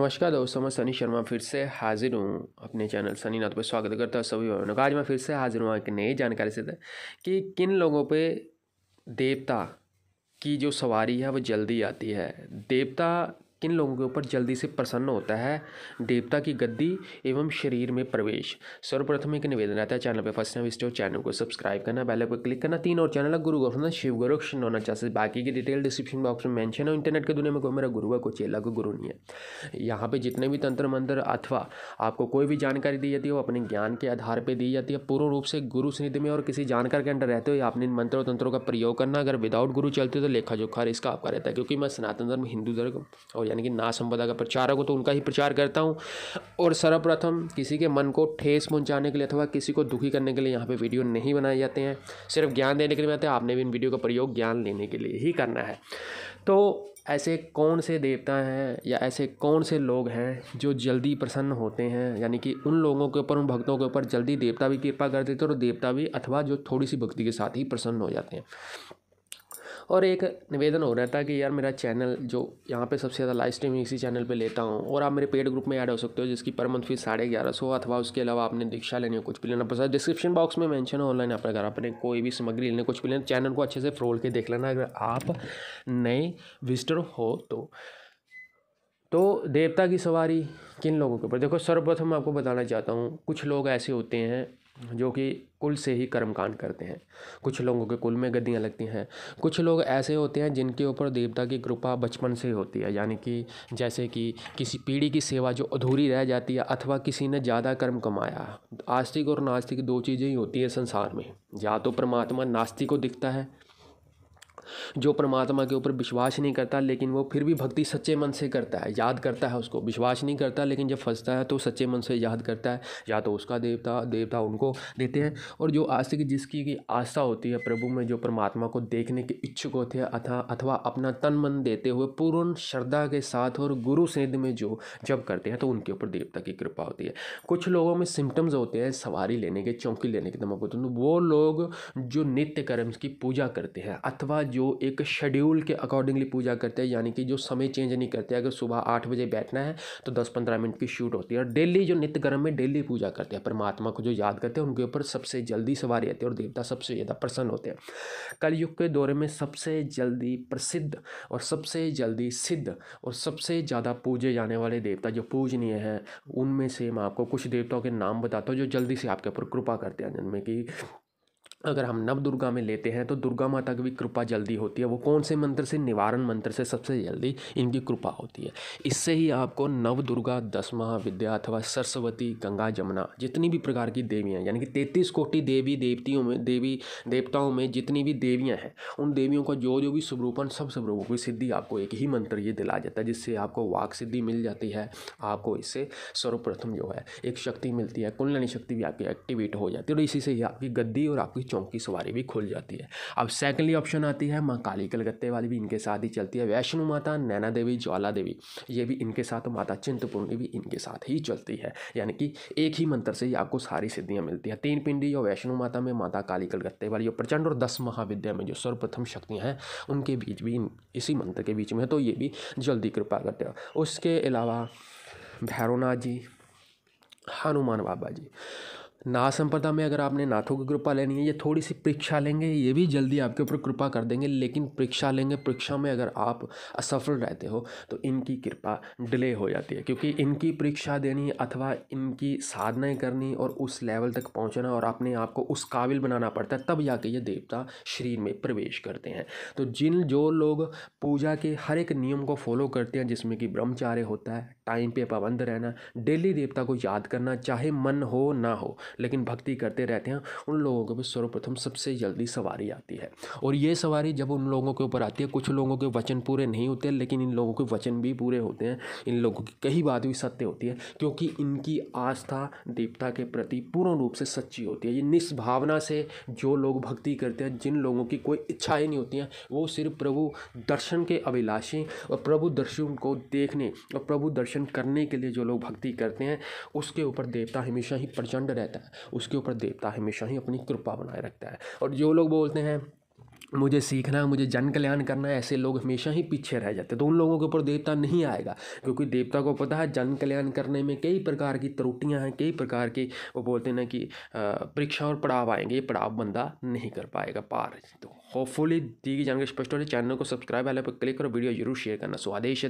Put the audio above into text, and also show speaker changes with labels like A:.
A: नमस्कार दोस्तों मैं सनी शर्मा फिर से हाजिर हूँ अपने चैनल सनी नाथ पर स्वागत करता हूँ सभी भाइयों का आज मैं फिर से हाजिर हूँ एक नई जानकारी से कि किन लोगों पे देवता की जो सवारी है वो जल्दी आती है देवता किन लोगों के ऊपर जल्दी से प्रसन्न होता है देवता की गद्दी एवं शरीर में प्रवेश सर्वप्रथम एक निवेदन रहता है चैनल पर फर्स्ट टाइम स्टोर चैनल को सब्सक्राइब करना बेल पर क्लिक करना तीन और चैनल गुरु गोरखनाथ शिव गोरक्ष होना चाहते बाकी की डिटेल डिस्क्रिप्शन बॉक्स में मैंशन है इंटरनेट के दुनिया में कोई मेरा गुरु है कोई चेला को गुरु नहीं है यहाँ पर जितने भी तंत्र मंत्र अथवा आपको कोई भी जानकारी दी जाती है वो अपने ज्ञान के आधार पर दी जाती है पूर्ण रूप से गुरु स्निधि में और किसी जानकार के अंडर रहते हुए आपने इन मंत्रों तंत्रों का प्रयोग करना अगर विदाउट गुरु चलते हो तो लेखा जोखा इसका आपका रहता है क्योंकि मैं सनातन धर्म हिंदू धर्म और यानी कि ना संपदा का प्रचारक हो तो उनका ही प्रचार करता हूँ और सर्वप्रथम किसी के मन को ठेस पहुँचाने के लिए अथवा किसी को दुखी करने के लिए यहाँ पर वीडियो नहीं बनाए जाते हैं सिर्फ ज्ञान देने के लिए बनाते हैं आपने भी इन वीडियो का प्रयोग ज्ञान लेने के लिए ही करना है तो ऐसे कौन से देवता हैं या ऐसे कौन से लोग हैं जो जल्दी प्रसन्न होते हैं यानी कि उन लोगों के ऊपर उन भक्तों के ऊपर जल्दी देवता भी कृपा कर देते हैं और देवता भी अथवा जो थोड़ी सी भक्ति के साथ ही प्रसन्न हो जाते हैं और एक निवेदन हो रहा था कि यार मेरा चैनल जो यहाँ पे सबसे ज़्यादा लाइव स्ट्रीमिंग इसी चैनल पे लेता हूँ और आप मेरे पेड ग्रुप में ऐड हो सकते हो जिसकी पर मंथ फीस साढ़े ग्यारह सौ अथवा उसके अलावा आपने दीक्षा लेनी हो कुछ भी लेना पसंद डिस्क्रिप्शन बॉक्स में मैंशन हो ऑनलाइन आपका घर अपने कोई भी सामग्री लेने कुछ भी लेना चैनल को अच्छे से फ्रोल के देख लेना अगर आप नए विजिटर हो तो तो देवता की सवारी किन लोगों के ऊपर देखो सर्वप्रथम मैं आपको बताना चाहता हूँ कुछ लोग ऐसे होते हैं जो कि कुल से ही कर्मकांड करते हैं कुछ लोगों के कुल में गद्दियाँ लगती हैं कुछ लोग ऐसे होते हैं जिनके ऊपर देवता की कृपा बचपन से ही होती है यानी कि जैसे कि किसी पीढ़ी की सेवा जो अधूरी रह जाती है अथवा किसी ने ज़्यादा कर्म कमाया आस्तिक और नास्तिक दो चीज़ें ही होती हैं संसार में या तो परमात्मा नास्तिक को दिखता है जो परमात्मा के ऊपर विश्वास नहीं करता लेकिन वो फिर भी भक्ति सच्चे मन से करता है याद करता है उसको विश्वास नहीं करता लेकिन जब फंसता है तो सच्चे मन से याद करता है या तो उसका देवता देवता उनको देते हैं और जो आस्तिक जिसकी की आस्था होती है प्रभु में जो परमात्मा को देखने के इच्छुक होते हैं अथा अथवा अपना तन मन देते हुए पूर्ण श्रद्धा के साथ और गुरु सेध में जो जब करते हैं तो उनके ऊपर देवता की कृपा होती है कुछ लोगों में सिम्टम्स होते हैं सवारी लेने के चौकी लेने के तमाम हैं वो लोग जो नित्य कर्म की पूजा करते हैं अथवा जो जो एक शेड्यूल के अकॉर्डिंगली पूजा करते हैं यानी कि जो समय चेंज नहीं करते अगर सुबह आठ बजे बैठना है तो दस पंद्रह मिनट की शूट होती है और डेली जो नित्य गर्म में डेली पूजा करते हैं परमात्मा को जो याद करते हैं उनके ऊपर सबसे जल्दी सवारी आती है और देवता सबसे ज़्यादा प्रसन्न होते हैं कलयुग के दौरे में सबसे जल्दी प्रसिद्ध और सबसे जल्दी सिद्ध और सबसे ज़्यादा पूजे जाने वाले देवता जो पूजनीय हैं उनमें से मैं आपको कुछ देवताओं के नाम बताता हूँ जो जल्दी से आपके ऊपर कृपा करते हैं जिनमें कि अगर हम नव दुर्गा में लेते हैं तो दुर्गा माता की भी कृपा जल्दी होती है वो कौन से मंत्र से निवारण मंत्र से सबसे जल्दी इनकी कृपा होती है इससे ही आपको नव दुर्गा दस महाविद्या अथवा सरस्वती गंगा जमुना जितनी भी प्रकार की देवियाँ यानी कि तैतीस कोटि देवी देवतियों में देवी देवताओं में जितनी भी देवियाँ हैं उन देवियों का जो जो भी स्वरूपन सब स्वरूपों की सिद्धि आपको एक ही मंत्र ये दिला जाता है जिससे आपको वाक सिद्धि मिल जाती है आपको इससे सर्वप्रथम जो है एक शक्ति मिलती है कुंडलनी शक्ति भी आपकी एक्टिवेट हो जाती है और इसी से ही आपकी गद्दी और आपकी बच्चों की सवारी भी खुल जाती है अब सेकेंडली ऑप्शन आती है माँ काली कलकत्ते वाली भी इनके साथ ही चलती है वैष्णो माता नैना देवी ज्वाला देवी ये भी इनके साथ माता चिंतपूर्णी भी इनके साथ ही चलती है यानी कि एक ही मंत्र से ही आपको सारी सिद्धियाँ मिलती हैं तीन पिंडी और वैष्णो माता में माता काली कलकत्ते वाली और प्रचंड और दस महाविद्या में जो सर्वप्रथम शक्तियाँ हैं उनके बीच भी इसी मंत्र के बीच में है तो ये भी जल्दी कृपा करते हैं उसके अलावा भैरवनाथ जी हनुमान बाबा जी ना संपदा में अगर आपने नाथों की कृपा लेनी है ये थोड़ी सी परीक्षा लेंगे ये भी जल्दी आपके ऊपर कृपा कर देंगे लेकिन परीक्षा लेंगे परीक्षा में अगर आप असफल रहते हो तो इनकी कृपा डिले हो जाती है क्योंकि इनकी परीक्षा देनी अथवा इनकी साधनाएँ करनी और उस लेवल तक पहुँचना और अपने आप को उस काबिल बनाना पड़ता है तब जाके ये देवता शरीर में प्रवेश करते हैं तो जिन जो लोग पूजा के हर एक नियम को फॉलो करते हैं जिसमें कि ब्रह्मचार्य होता है टाइम पे पाबंद रहना डेली देवता को याद करना चाहे मन हो ना हो लेकिन भक्ति करते रहते हैं उन लोगों को भी सर्वप्रथम सबसे जल्दी सवारी आती है और ये सवारी जब उन लोगों के ऊपर आती है कुछ लोगों के वचन पूरे नहीं होते लेकिन इन लोगों के वचन भी पूरे होते हैं इन लोगों की कही बात भी सत्य होती है क्योंकि इनकी आस्था देवता के प्रति पूर्ण रूप से सच्ची होती है ये निस्भावना से जो लोग भक्ति करते हैं जिन लोगों की कोई इच्छा ही नहीं होती है वो सिर्फ प्रभु दर्शन के अभिलाषी और प्रभु दर्शन को देखने और प्रभु दर्शन करने के लिए जो लोग भक्ति करते हैं उसके ऊपर देवता हमेशा ही प्रचंड रहता है रहता है उसके ऊपर देवता हमेशा ही अपनी कृपा बनाए रखता है और जो लोग बोलते हैं मुझे सीखना है मुझे जन कल्याण करना है ऐसे लोग हमेशा ही पीछे रह जाते हैं तो उन लोगों के ऊपर देवता नहीं आएगा क्योंकि देवता को पता है जन कल्याण करने में कई प्रकार की त्रुटियां हैं कई प्रकार के वो बोलते हैं ना कि परीक्षा और पड़ाव आएंगे ये पड़ाव बंदा नहीं कर पाएगा पार तो होपफुली दी गई जानकारी स्पष्ट हो चैनल को सब्सक्राइब वाले पर क्लिक करो वीडियो जरूर शेयर करना स्वादेश